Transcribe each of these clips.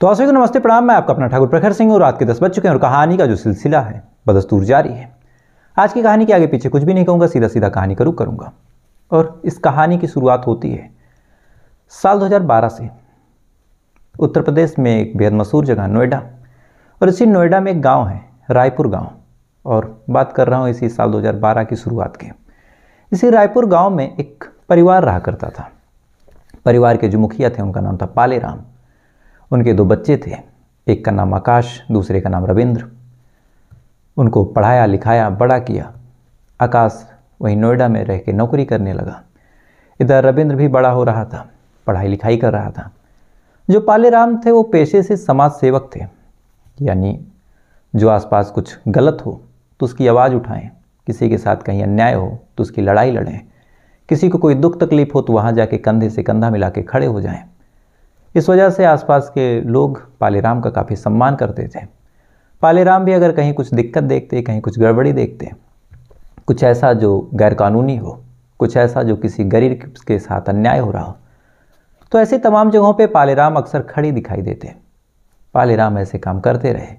तो आशा को नमस्ते प्रणाम मैं आपका अपना ठाकुर प्रखर सिंह और रात के दस बज चुके हैं और कहानी का जो सिलसिला है बदस्तूर जारी है आज की कहानी के आगे पीछे कुछ भी नहीं कहूँगा सीधा सीधा कहानी करूँ करूँगा और इस कहानी की शुरुआत होती है साल 2012 से उत्तर प्रदेश में एक बेहद मशहूर जगह नोएडा और इसी नोएडा में एक गाँव है रायपुर गाँव और बात कर रहा हूँ इसी साल दो की शुरुआत के इसी रायपुर गाँव में एक परिवार रहा करता था परिवार के जो मुखिया थे उनका नाम था पाले राम उनके दो बच्चे थे एक का नाम आकाश दूसरे का नाम रविंद्र उनको पढ़ाया लिखाया बड़ा किया आकाश वहीं नोएडा में रह के नौकरी करने लगा इधर रविंद्र भी बड़ा हो रहा था पढ़ाई लिखाई कर रहा था जो पाले राम थे वो पेशे से समाज सेवक थे यानी जो आसपास कुछ गलत हो तो उसकी आवाज़ उठाएं किसी के साथ कहीं अन्याय हो तो उसकी लड़ाई लड़ें किसी को कोई दुख तकलीफ हो तो वहाँ जाके कंधे से कंधा मिला के खड़े हो जाएं इस वजह से आसपास के लोग पालेराम का काफ़ी सम्मान करते थे पालेराम भी अगर कहीं कुछ दिक्कत देखते कहीं कुछ गड़बड़ी देखते कुछ ऐसा जो गैरकानूनी हो कुछ ऐसा जो किसी गरीब के साथ अन्याय हो रहा हो तो ऐसे तमाम जगहों पे पालेराम अक्सर खड़े दिखाई देते पालेराम ऐसे काम करते रहे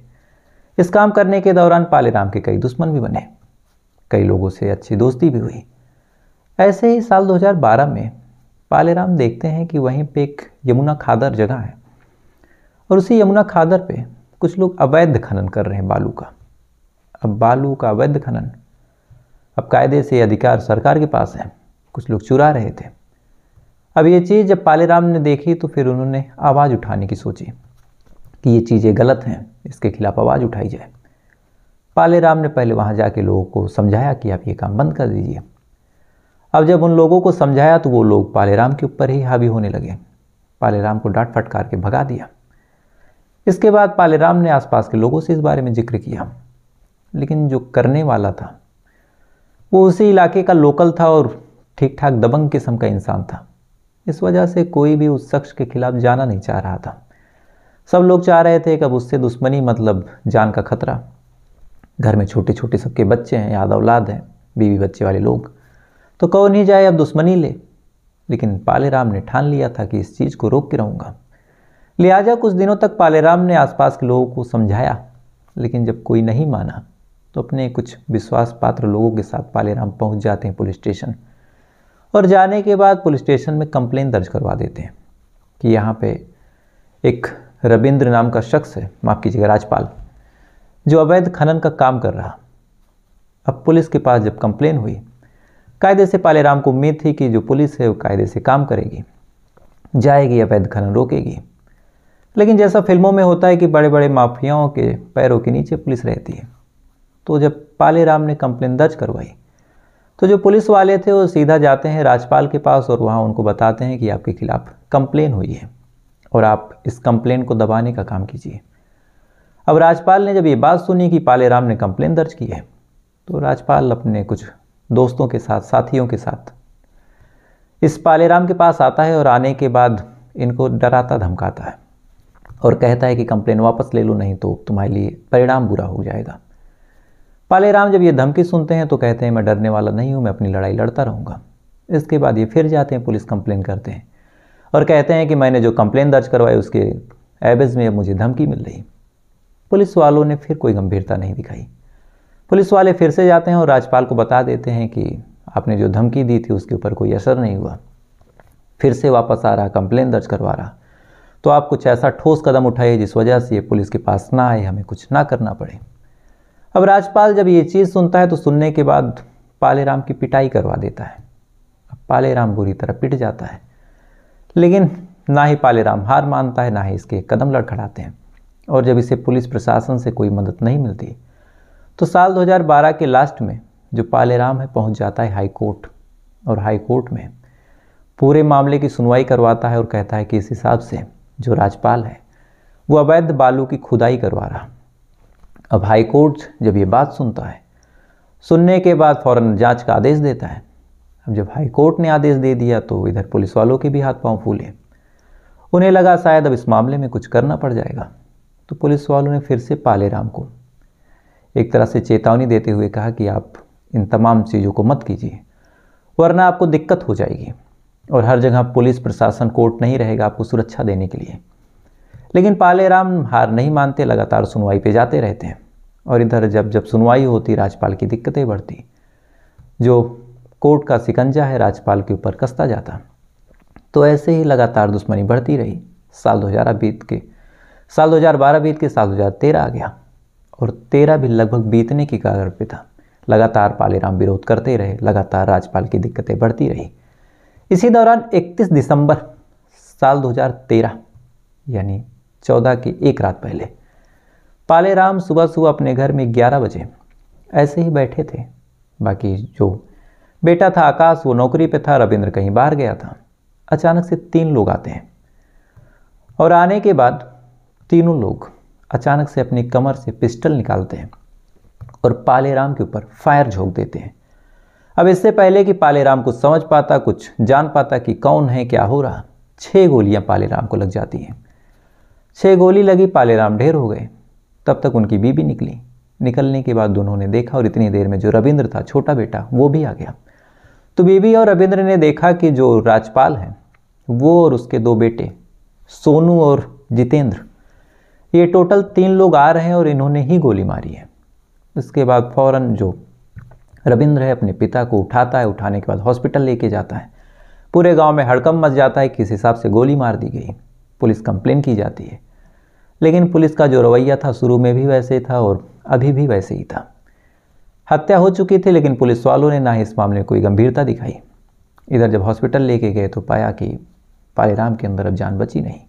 इस काम करने के दौरान पालेराम के कई दुश्मन भी बने कई लोगों से अच्छी दोस्ती भी हुई ऐसे ही साल 2012 में पालेराम देखते हैं कि वहीं पे एक यमुना खादर जगह है और उसी यमुना खादर पे कुछ लोग अवैध खनन कर रहे हैं बालू का अब बालू का अवैध खनन अब कायदे से अधिकार सरकार के पास है कुछ लोग चुरा रहे थे अब ये चीज़ जब पालेराम ने देखी तो फिर उन्होंने आवाज़ उठाने की सोची कि ये चीज़ें गलत हैं इसके खिलाफ आवाज़ उठाई जाए पालेराम ने पहले वहाँ जाके लोगों को समझाया कि आप ये काम बंद कर दीजिए अब जब उन लोगों को समझाया तो वो लोग पालेराम के ऊपर ही हावी होने लगे पालेराम को डांट फटकार के भगा दिया इसके बाद पालेराम ने आसपास के लोगों से इस बारे में जिक्र किया लेकिन जो करने वाला था वो उसी इलाके का लोकल था और ठीक ठाक दबंग किस्म का इंसान था इस वजह से कोई भी उस शख्स के खिलाफ जाना नहीं चाह रहा था सब लोग चाह रहे थे कि अब उससे दुश्मनी मतलब जान का खतरा घर में छोटे छोटे सबके बच्चे हैं याद औलाद हैं बीवी बच्चे वाले लोग तो कहो नहीं जाए अब दुश्मनी ले लेकिन पालेराम ने ठान लिया था कि इस चीज़ को रोक के रहूँगा लिहाजा कुछ दिनों तक पालेराम ने आसपास के लोगों को समझाया लेकिन जब कोई नहीं माना तो अपने कुछ विश्वास पात्र लोगों के साथ पालेराम पहुंच जाते हैं पुलिस स्टेशन और जाने के बाद पुलिस स्टेशन में कंप्लेन दर्ज करवा देते हैं कि यहाँ पे एक रविंद्र नाम का शख्स है माफ़ कीजिएगा राजपाल जो अवैध खनन का काम कर रहा अब पुलिस के पास जब कंप्लेन हुई कायदे से पालेराम को उम्मीद थी कि जो पुलिस है वो कायदे से काम करेगी जाएगी अवैध खनन रोकेगी लेकिन जैसा फिल्मों में होता है कि बड़े बड़े माफियाओं के पैरों के नीचे पुलिस रहती है तो जब पाले राम ने कंप्लेन दर्ज करवाई तो जो पुलिस वाले थे वो सीधा जाते हैं राजपाल के पास और वहाँ उनको बताते हैं कि आपके खिलाफ़ कंप्लेन हुई है और आप इस कंप्लेन को दबाने का काम कीजिए अब राजपाल ने जब ये बात सुनी कि पाले राम ने कंप्लेन दर्ज की है तो राजपाल अपने कुछ दोस्तों के साथ साथियों के साथ इस पालेराम के पास आता है और आने के बाद इनको डराता धमकाता है और कहता है कि कंप्लेन वापस ले लो नहीं तो तुम्हारे लिए परिणाम बुरा हो जाएगा पालेराम जब ये धमकी सुनते हैं तो कहते हैं मैं डरने वाला नहीं हूँ मैं अपनी लड़ाई लड़ता रहूँगा इसके बाद ये फिर जाते हैं पुलिस कंप्लेन करते हैं और कहते हैं कि मैंने जो कंप्लेन दर्ज करवाई उसके एवेज में अब मुझे धमकी मिल रही पुलिस वालों ने फिर कोई गंभीरता नहीं दिखाई पुलिस वाले फिर से जाते हैं और राजपाल को बता देते हैं कि आपने जो धमकी दी थी उसके ऊपर कोई असर नहीं हुआ फिर से वापस आ रहा कंप्लेन दर्ज करवा रहा तो आप कुछ ऐसा ठोस कदम उठाइए जिस वजह से ये पुलिस के पास ना आए हमें कुछ ना करना पड़े अब राजपाल जब ये चीज़ सुनता है तो सुनने के बाद पाले राम की पिटाई करवा देता है अब पाले राम बुरी तरह पिट जाता है लेकिन ना ही पाले राम हार मानता है ना ही इसके कदम लड़खड़ाते हैं और जब इसे पुलिस प्रशासन से कोई मदद नहीं मिलती तो साल 2012 के लास्ट में जो पालेराम है पहुंच जाता है हाई कोर्ट और हाई कोर्ट में पूरे मामले की सुनवाई करवाता है और कहता है कि इस हिसाब से जो राजपाल है वो अवैध बालू की खुदाई करवा रहा अब हाई कोर्ट जब ये बात सुनता है सुनने के बाद फौरन जांच का आदेश देता है अब जब हाई कोर्ट ने आदेश दे दिया तो इधर पुलिस वालों के भी हाथ पांव फूले उन्हें लगा शायद अब इस मामले में कुछ करना पड़ जाएगा तो पुलिस वालों ने फिर से पालेराम को एक तरह से चेतावनी देते हुए कहा कि आप इन तमाम चीज़ों को मत कीजिए वरना आपको दिक्कत हो जाएगी और हर जगह पुलिस प्रशासन कोर्ट नहीं रहेगा आपको सुरक्षा देने के लिए लेकिन पाले राम हार नहीं मानते लगातार सुनवाई पे जाते रहते हैं और इधर जब जब सुनवाई होती राजपाल की दिक्कतें बढ़ती जो कोर्ट का सिकंजा है राजपाल के ऊपर कसता जाता तो ऐसे ही लगातार दुश्मनी बढ़ती रही साल दो बीत के साल 2012 बीत के साल 2013 आ गया और तेरह भी लगभग बीतने की कागर पे था लगातार पालीराम विरोध करते रहे लगातार राजपाल की दिक्कतें बढ़ती रही इसी दौरान 31 दिसंबर साल 2013 यानी 14 की एक रात पहले पालेराम सुबह सुबह अपने घर में 11 बजे ऐसे ही बैठे थे बाकी जो बेटा था आकाश वो नौकरी पे था रविंद्र कहीं बाहर गया था अचानक से तीन लोग आते हैं और आने के बाद तीनों लोग अचानक से अपनी कमर से पिस्टल निकालते हैं और पालेराम के ऊपर फायर झोंक देते हैं अब इससे पहले कि पालेराम कुछ समझ पाता कुछ जान पाता कि कौन है क्या हो रहा छः गोलियां पालेराम को लग जाती हैं छः गोली लगी पालेराम ढेर हो गए तब तक उनकी बीबी निकली निकलने के बाद दोनों ने देखा और इतनी देर में जो रविंद्र था छोटा बेटा वो भी आ गया तो बीबी और रविंद्र ने देखा कि जो राजपाल हैं वो और उसके दो बेटे सोनू और जितेंद्र ये टोटल तीन लोग आ रहे हैं और इन्होंने ही गोली मारी है इसके बाद फौरन जो रविंद्र है अपने पिता को उठाता है उठाने के बाद हॉस्पिटल लेके जाता है पूरे गांव में हड़कम मच जाता है किस हिसाब से गोली मार दी गई पुलिस कंप्लेन की जाती है लेकिन पुलिस का जो रवैया था शुरू में भी वैसे था और अभी भी वैसे ही था हत्या हो चुकी थी लेकिन पुलिस वालों ने ना ही इस मामले में कोई गंभीरता दिखाई इधर जब हॉस्पिटल लेके गए तो पाया कि पालेराम के अंदर अब जान बची नहीं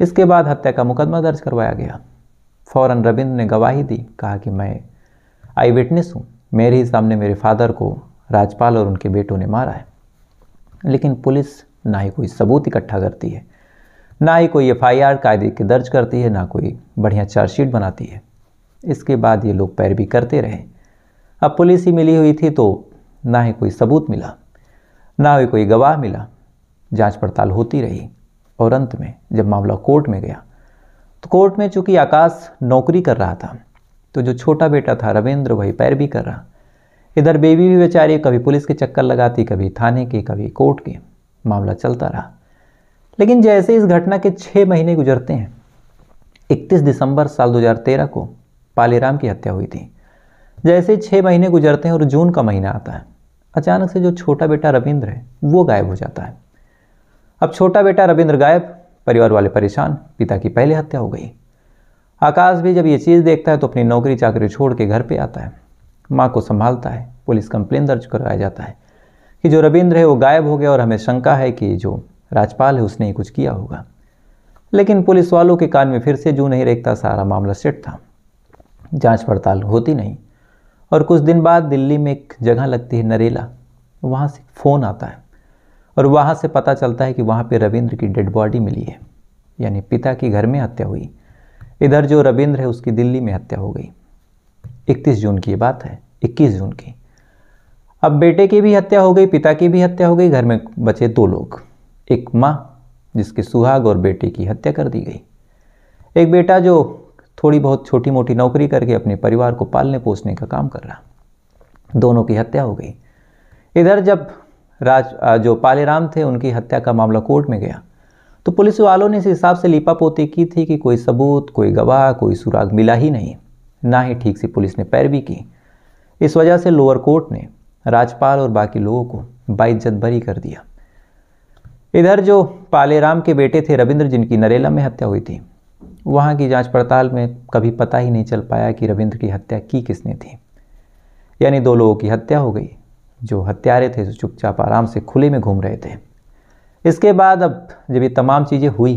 इसके बाद हत्या का मुकदमा दर्ज करवाया गया फौरन रविंद्र ने गवाही दी कहा कि मैं आई विटनेस हूँ मेरे ही सामने मेरे फादर को राजपाल और उनके बेटों ने मारा है लेकिन पुलिस ना ही कोई सबूत इकट्ठा करती है ना ही कोई एफ आई आर कायदे के दर्ज करती है ना कोई बढ़िया चार्जशीट बनाती है इसके बाद ये लोग पैरवी करते रहे अब पुलिस ही मिली हुई थी तो ना ही कोई सबूत मिला ना ही कोई गवाह मिला जांच पड़ताल होती रही और अंत में जब मामला कोर्ट में गया तो कोर्ट में चूंकि आकाश नौकरी कर रहा था तो जो छोटा बेटा था रविंद्र वही पैर भी कर रहा इधर बेबी भी बेचारी कभी पुलिस के चक्कर लगाती कभी थाने के कभी कोर्ट के मामला चलता रहा लेकिन जैसे इस घटना के छः महीने गुजरते हैं 31 दिसंबर साल 2013 को पालीराम की हत्या हुई थी जैसे छः महीने गुजरते हैं और जून का महीना आता है अचानक से जो छोटा बेटा रविंद्र है वो गायब हो जाता है अब छोटा बेटा रविंद्र गायब परिवार वाले परेशान पिता की पहले हत्या हो गई आकाश भी जब ये चीज़ देखता है तो अपनी नौकरी चाकरी छोड़ के घर पे आता है माँ को संभालता है पुलिस कंप्लेन दर्ज करवाया जाता है कि जो रविंद्र है वो गायब हो गया और हमें शंका है कि जो राजपाल है उसने ही कुछ किया होगा लेकिन पुलिस वालों के कान में फिर से जू नहीं रेखता सारा मामला सेट था जांच पड़ताल होती नहीं और कुछ दिन बाद दिल्ली में एक जगह लगती है नरेला वहाँ से फ़ोन आता है और वहाँ से पता चलता है कि वहाँ पे रविंद्र की डेड बॉडी मिली है यानी पिता की घर में हत्या हुई इधर जो रविंद्र है उसकी दिल्ली में हत्या हो गई 31 जून की बात है 21 जून की अब बेटे की भी हत्या हो गई पिता की भी हत्या हो गई घर में बचे दो लोग एक माँ जिसके सुहाग और बेटे की हत्या कर दी गई एक बेटा जो थोड़ी बहुत छोटी मोटी नौकरी करके अपने परिवार को पालने पोसने का काम कर रहा दोनों की हत्या हो गई इधर जब राज जो पालेराम थे उनकी हत्या का मामला कोर्ट में गया तो पुलिस वालों ने इस हिसाब से लीपापोती की थी कि कोई सबूत कोई गवाह कोई सुराग मिला ही नहीं ना ही ठीक से पुलिस ने पैरवी की इस वजह से लोअर कोर्ट ने राजपाल और बाकी लोगों को बाइज्जत बरी कर दिया इधर जो पालेराम के बेटे थे रविंद्र जिनकी नरेला में हत्या हुई थी वहाँ की जांच पड़ताल में कभी पता ही नहीं चल पाया कि रविंद्र की हत्या की किसने थी यानी दो लोगों की हत्या हो गई जो हत्यारे थे चुपचाप आराम से खुले में घूम रहे थे इसके बाद अब जब ये तमाम चीज़ें हुई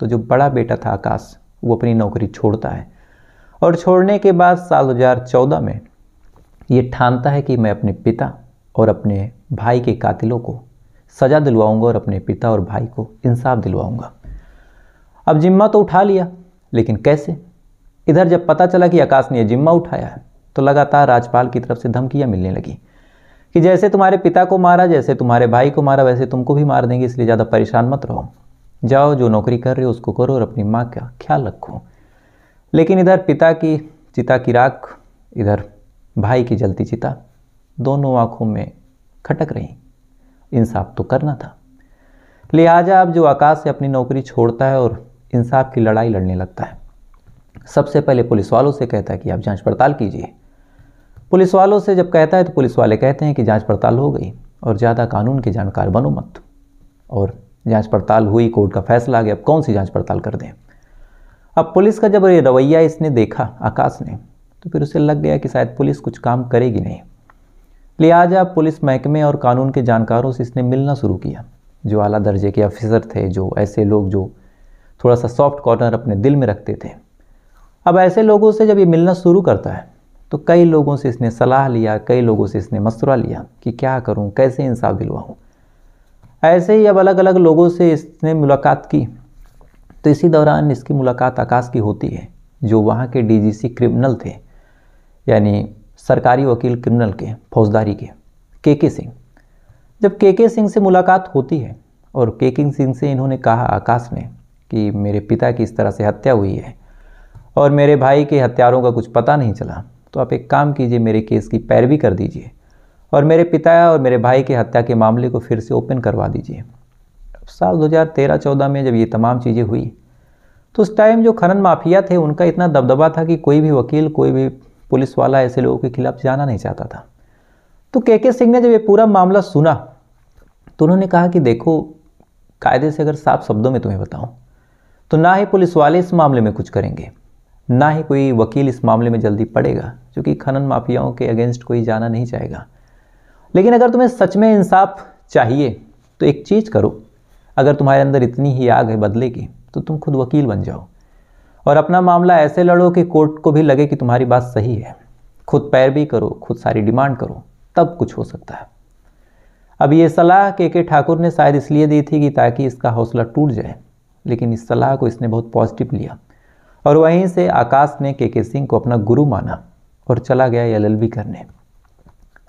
तो जो बड़ा बेटा था आकाश वो अपनी नौकरी छोड़ता है और छोड़ने के बाद साल 2014 में ये ठानता है कि मैं अपने पिता और अपने भाई के कातिलों को सज़ा दिलवाऊंगा और अपने पिता और भाई को इंसाफ दिलवाऊंगा अब जिम्मा तो उठा लिया लेकिन कैसे इधर जब पता चला कि आकाश ने यह जिम्मा उठाया है तो लगातार राजपाल की तरफ से धमकियाँ मिलने लगी कि जैसे तुम्हारे पिता को मारा जैसे तुम्हारे भाई को मारा वैसे तुमको भी मार देंगे इसलिए ज़्यादा परेशान मत रहो जाओ जो नौकरी कर रहे हो उसको करो और अपनी माँ का ख्याल रखो लेकिन इधर पिता की चिता की राख इधर भाई की जलती चिता दोनों आँखों में खटक रही इंसाफ तो करना था लिहाजा अब जो आकाश से अपनी नौकरी छोड़ता है और इंसाफ की लड़ाई लड़ने लगता है सबसे पहले पुलिस वालों से कहता है कि आप जांच पड़ताल कीजिए पुलिस वालों से जब कहता है तो पुलिस वाले कहते हैं कि जांच पड़ताल हो गई और ज़्यादा कानून के जानकार बनो मत और जांच पड़ताल हुई कोर्ट का फैसला आ गया अब कौन सी जांच पड़ताल कर दें अब पुलिस का जब ये रवैया इसने देखा आकाश ने तो फिर उसे लग गया कि शायद पुलिस कुछ काम करेगी नहीं लिहाजा पुलिस महकमे और कानून के जानकारों से इसने मिलना शुरू किया जो आला दर्जे के अफिसर थे जो ऐसे लोग जो थोड़ा सा सॉफ्ट कॉर्नर अपने दिल में रखते थे अब ऐसे लोगों से जब ये मिलना शुरू करता है तो कई लोगों से इसने सलाह लिया कई लोगों से इसने मशवरा लिया कि क्या करूं कैसे इंसाफ दिलवाऊं ऐसे ही अब अलग अलग लोगों से इसने मुलाकात की तो इसी दौरान इसकी मुलाकात आकाश की होती है जो वहाँ के डी क्रिमिनल थे यानी सरकारी वकील क्रिमिनल के फौजदारी के के के सिंह जब के के सिंह से मुलाकात होती है और के के सिंह से इन्होंने कहा आकाश ने कि मेरे पिता की इस तरह से हत्या हुई है और मेरे भाई के हत्यारों का कुछ पता नहीं चला तो आप एक काम कीजिए मेरे केस की पैरवी कर दीजिए और मेरे पिता और मेरे भाई के हत्या के मामले को फिर से ओपन करवा दीजिए साल 2013-14 में जब ये तमाम चीज़ें हुई तो उस टाइम जो खनन माफिया थे उनका इतना दबदबा था कि कोई भी वकील कोई भी पुलिस वाला ऐसे लोगों के खिलाफ जाना नहीं चाहता था तो के के सिंह ने जब ये पूरा मामला सुना तो उन्होंने कहा कि देखो कायदे से अगर साफ शब्दों में तुम्हें बताऊं तो ना ही पुलिस वाले इस मामले में कुछ करेंगे ना ही कोई वकील इस मामले में जल्दी पड़ेगा क्योंकि खनन माफियाओं के अगेंस्ट कोई जाना नहीं चाहेगा लेकिन अगर तुम्हें सच में इंसाफ चाहिए तो एक चीज़ करो अगर तुम्हारे अंदर इतनी ही आग है बदले की तो तुम खुद वकील बन जाओ और अपना मामला ऐसे लड़ो कि कोर्ट को भी लगे कि तुम्हारी बात सही है खुद पैरवी करो खुद सारी डिमांड करो तब कुछ हो सकता है अब ये सलाह के के ठाकुर ने शायद इसलिए दी थी कि ताकि इसका हौसला टूट जाए लेकिन इस सलाह को इसने बहुत पॉजिटिव लिया और वहीं से आकाश ने के के सिंह को अपना गुरु माना और चला गया एल करने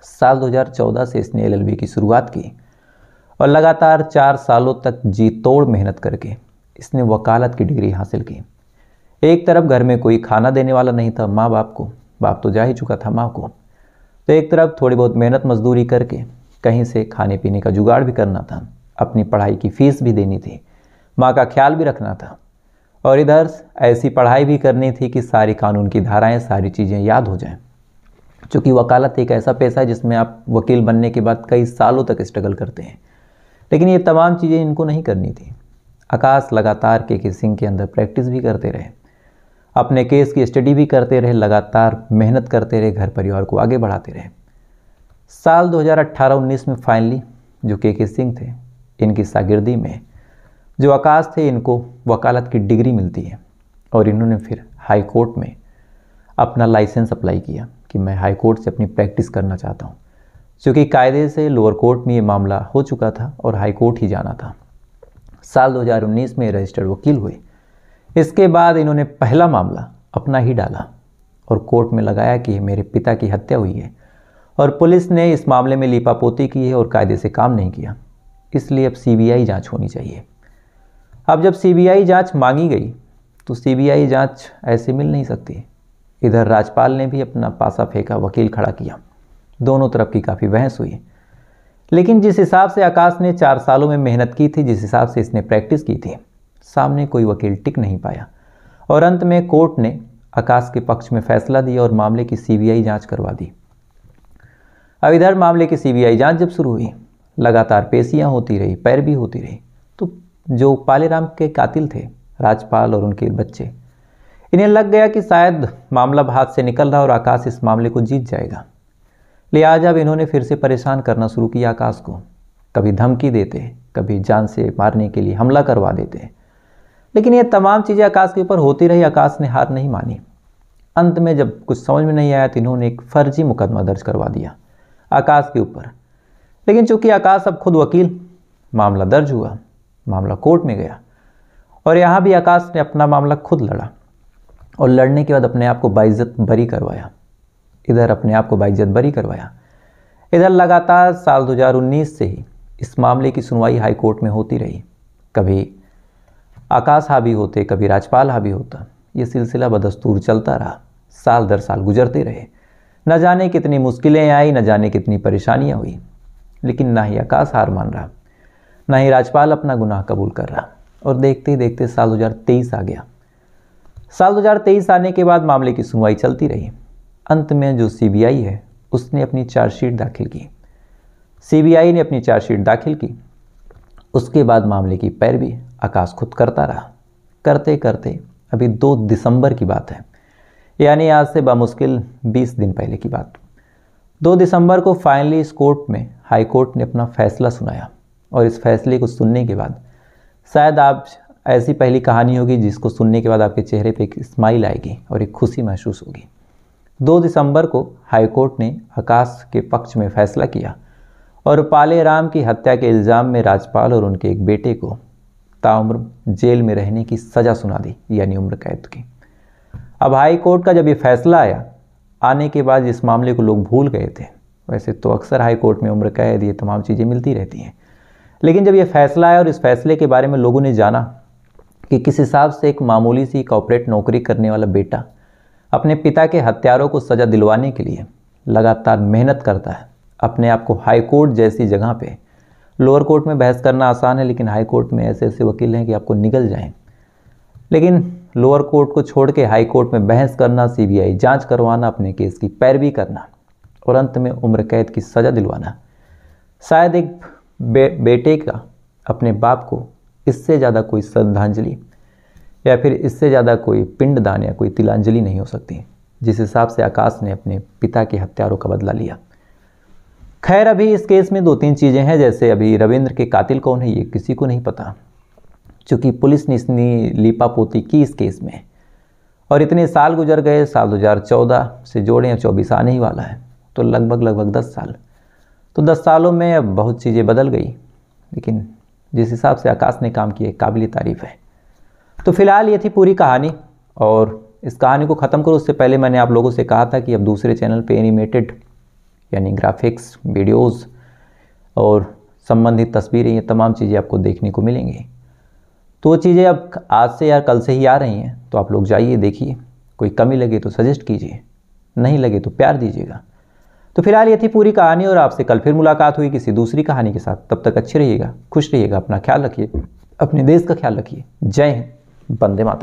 साल 2014 से इसने एल की शुरुआत की और लगातार चार सालों तक जी तोड़ मेहनत करके इसने वकालत की डिग्री हासिल की एक तरफ घर में कोई खाना देने वाला नहीं था माँ बाप को बाप तो जा ही चुका था माँ को तो एक तरफ थोड़ी बहुत मेहनत मजदूरी करके कहीं से खाने पीने का जुगाड़ भी करना था अपनी पढ़ाई की फ़ीस भी देनी थी माँ का ख्याल भी रखना था और इधर ऐसी पढ़ाई भी करनी थी कि सारी कानून की धाराएं सारी चीज़ें याद हो जाएं चूँकि वकालत एक ऐसा पैसा है जिसमें आप वकील बनने के बाद कई सालों तक स्ट्रगल करते हैं लेकिन ये तमाम चीज़ें इनको नहीं करनी थी आकाश लगातार के के सिंह के अंदर प्रैक्टिस भी करते रहे अपने केस की स्टडी भी करते रहे लगातार मेहनत करते रहे घर परिवार को आगे बढ़ाते रहे साल 2018-19 में फाइनली जो के के सिंह थे इनकी शागिर्दी में जो आकाश थे इनको वकालत की डिग्री मिलती है और इन्होंने फिर हाई कोर्ट में अपना लाइसेंस अप्लाई किया कि मैं हाई कोर्ट से अपनी प्रैक्टिस करना चाहता हूँ क्योंकि कायदे से लोअर कोर्ट में ये मामला हो चुका था और हाई कोर्ट ही जाना था साल 2019 में रजिस्टर्ड वकील हुए इसके बाद इन्होंने पहला मामला अपना ही डाला और कोर्ट में लगाया कि मेरे पिता की हत्या हुई है और पुलिस ने इस मामले में लीपापोती की है और कायदे से काम नहीं किया इसलिए अब सीबीआई जांच होनी चाहिए अब जब सीबीआई जांच मांगी गई तो सीबीआई जांच ऐसे मिल नहीं सकती इधर राजपाल ने भी अपना पासा फेंका वकील खड़ा किया दोनों तरफ की काफ़ी बहस हुई लेकिन जिस हिसाब से आकाश ने चार सालों में मेहनत की थी जिस हिसाब से इसने प्रैक्टिस की थी सामने कोई वकील टिक नहीं पाया और अंत में कोर्ट ने आकाश के पक्ष में फैसला दिया और मामले की सीबीआई जांच करवा दी अब इधर मामले की सीबीआई जांच जब शुरू हुई लगातार पेशियां होती रही पैरवी होती रही तो जो पालीराम के कातिल थे राजपाल और उनके बच्चे इन्हें लग गया कि शायद मामला हाथ से निकल रहा और आकाश इस मामले को जीत जाएगा लिहाजा अब इन्होंने फिर से परेशान करना शुरू किया आकाश को कभी धमकी देते कभी जान से मारने के लिए हमला करवा देते लेकिन ये तमाम चीज़ें आकाश के ऊपर होती रही आकाश ने हार नहीं मानी अंत में जब कुछ समझ में नहीं आया तो इन्होंने एक फर्जी मुकदमा दर्ज करवा दिया आकाश के ऊपर लेकिन चूंकि आकाश अब खुद वकील मामला दर्ज हुआ मामला कोर्ट में गया और यहाँ भी आकाश ने अपना मामला खुद लड़ा और लड़ने के बाद अपने आप को बाइज्जत बरी करवाया इधर अपने आप को बाइज्जत बरी करवाया इधर लगातार साल 2019 से ही इस मामले की सुनवाई हाई कोर्ट में होती रही कभी आकाश हावी होते कभी राजपाल हावी होता ये सिलसिला बदस्तूर चलता रहा साल दर साल गुजरते रहे न जाने कितनी मुश्किलें आई न जाने कितनी परेशानियाँ हुई लेकिन ना ही आकाश हार मान रहा ना ही राजपाल अपना गुनाह कबूल कर रहा और देखते ही देखते साल 2023 आ गया साल 2023 आने के बाद मामले की सुनवाई चलती रही अंत में जो सीबीआई है उसने अपनी चार्जशीट दाखिल की सीबीआई ने अपनी चार्जशीट दाखिल की उसके बाद मामले की पैरवी आकाश खुद करता रहा करते करते अभी दो दिसंबर की बात है यानी आज से बामुश्किल 20 दिन पहले की बात दो दिसंबर को फाइनली इस कोर्ट में हाई कोर्ट ने अपना फैसला सुनाया और इस फैसले को सुनने के बाद शायद आप ऐसी पहली कहानी होगी जिसको सुनने के बाद आपके चेहरे पर एक स्माइल आएगी और एक खुशी महसूस होगी दो दिसंबर को हाईकोर्ट ने आकाश के पक्ष में फैसला किया और पाले राम की हत्या के इल्ज़ाम में राजपाल और उनके एक बेटे को ताउम्र जेल में रहने की सज़ा सुना दी यानी उम्र कैद की अब हाई कोर्ट का जब ये फैसला आया आने के बाद इस मामले को लोग भूल गए थे वैसे तो अक्सर हाई कोर्ट में उम्र कैद ये तमाम चीज़ें मिलती रहती हैं लेकिन जब ये फैसला आया और इस फैसले के बारे में लोगों ने जाना कि किस हिसाब से एक मामूली सी कॉपरेट नौकरी करने वाला बेटा अपने पिता के हत्यारों को सज़ा दिलवाने के लिए लगातार मेहनत करता है अपने आप को हाई कोर्ट जैसी जगह पे लोअर कोर्ट में बहस करना आसान है लेकिन हाई कोर्ट में ऐसे ऐसे वकील हैं कि आपको निकल जाएं लेकिन लोअर कोर्ट को छोड़ के हाई कोर्ट में बहस करना सीबीआई जांच करवाना अपने केस की पैरवी करना और अंत में उम्र कैद की सज़ा दिलवाना शायद एक बे, बेटे का अपने बाप को इससे ज़्यादा कोई श्रद्धांजलि या फिर इससे ज़्यादा कोई पिंडदान या कोई तिलांजलि नहीं हो सकती जिस हिसाब से आकाश ने अपने पिता के हत्यारों का बदला लिया खैर अभी इस केस में दो तीन चीज़ें हैं जैसे अभी रविंद्र के कातिल कौन है ये किसी को नहीं पता चूँकि पुलिस ने इतनी लिपापोती की इस केस में और इतने साल गुजर गए साल 2014 से जोड़ें चौबीस आने ही वाला है तो लगभग लगभग दस साल तो दस सालों में अब बहुत चीज़ें बदल गई लेकिन जिस हिसाब से आकाश ने काम किए काबिल तारीफ़ है तो फिलहाल ये थी पूरी कहानी और इस कहानी को ख़त्म करो उससे पहले मैंने आप लोगों से कहा था कि अब दूसरे चैनल पे एनिमेटेड यानी ग्राफिक्स वीडियोस और संबंधित तस्वीरें ये तमाम चीज़ें आपको देखने को मिलेंगी तो वो चीज़ें अब आज से या कल से ही आ रही हैं तो आप लोग जाइए देखिए कोई कमी लगे तो सजेस्ट कीजिए नहीं लगे तो प्यार दीजिएगा तो फिलहाल ये थी पूरी कहानी और आपसे कल फिर मुलाकात हुई किसी दूसरी कहानी के साथ तब तक अच्छे रहिएगा खुश रहिएगा अपना ख्याल रखिए अपने देश का ख्याल रखिए जय हिंद बंदे मातर